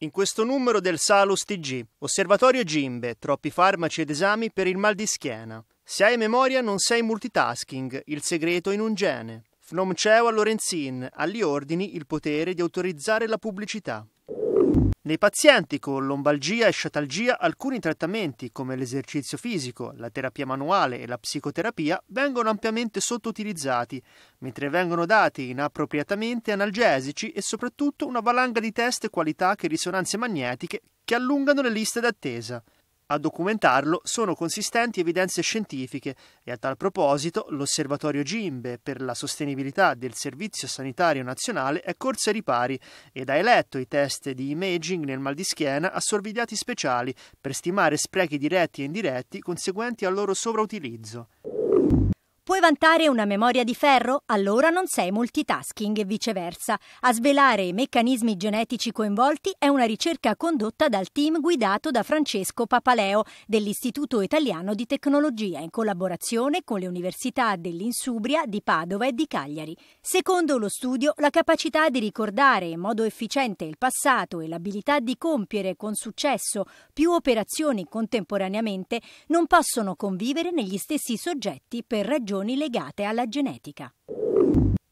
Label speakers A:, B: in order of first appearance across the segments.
A: In questo numero del Salus TG, Osservatorio Gimbe, troppi farmaci ed esami per il mal di schiena. Se hai memoria non sei multitasking, il segreto in un gene. Fnomceo a Lorenzin, agli ordini il potere di autorizzare la pubblicità. Nei pazienti con lombalgia e sciatalgia alcuni trattamenti come l'esercizio fisico, la terapia manuale e la psicoterapia vengono ampiamente sottoutilizzati, mentre vengono dati inappropriatamente analgesici e soprattutto una valanga di test e qualità che risonanze magnetiche che allungano le liste d'attesa. A documentarlo sono consistenti evidenze scientifiche e a tal proposito l'Osservatorio Gimbe per la sostenibilità del Servizio Sanitario Nazionale è corso ai ripari ed ha eletto i test di imaging nel mal di schiena a sorvegliati speciali per stimare sprechi diretti e indiretti conseguenti al loro sovrautilizzo.
B: Puoi vantare una memoria di ferro? Allora non sei multitasking e viceversa. A svelare i meccanismi genetici coinvolti è una ricerca condotta dal team guidato da Francesco Papaleo dell'Istituto Italiano di Tecnologia in collaborazione con le università dell'Insubria, di Padova e di Cagliari. Secondo lo studio, la capacità di ricordare in modo efficiente il passato e l'abilità di compiere con successo più operazioni contemporaneamente non possono convivere negli stessi soggetti per ragioni condizioni legate alla genetica.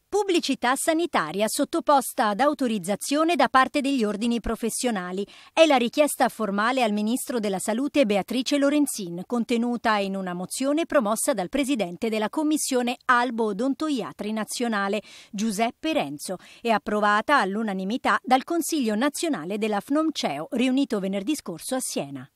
B: Pubblicità sanitaria sottoposta ad autorizzazione da parte degli ordini professionali è la richiesta formale al Ministro della Salute Beatrice Lorenzin, contenuta in una mozione promossa dal Presidente della Commissione Albo Odontoiatri Nazionale, Giuseppe Renzo, e approvata all'unanimità dal Consiglio nazionale della FNOMCEO, riunito venerdì scorso a Siena.